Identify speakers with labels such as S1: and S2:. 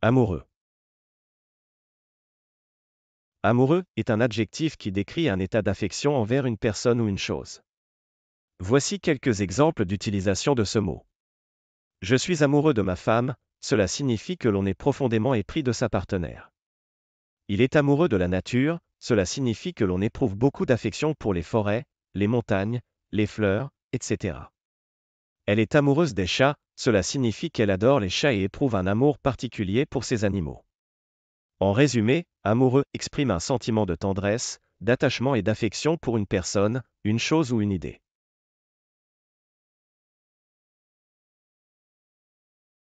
S1: Amoureux. Amoureux
S2: est un adjectif qui décrit un état d'affection envers une personne ou une chose. Voici quelques exemples d'utilisation de ce mot. Je suis amoureux de ma femme, cela signifie que l'on est profondément épris de sa partenaire. Il est amoureux de la nature, cela signifie que l'on éprouve beaucoup d'affection pour les forêts, les montagnes, les fleurs, etc. Elle est amoureuse des chats, cela signifie qu'elle adore les chats et éprouve un amour particulier pour ces animaux. En résumé, amoureux exprime un sentiment de tendresse, d'attachement et d'affection pour une personne, une chose ou une idée.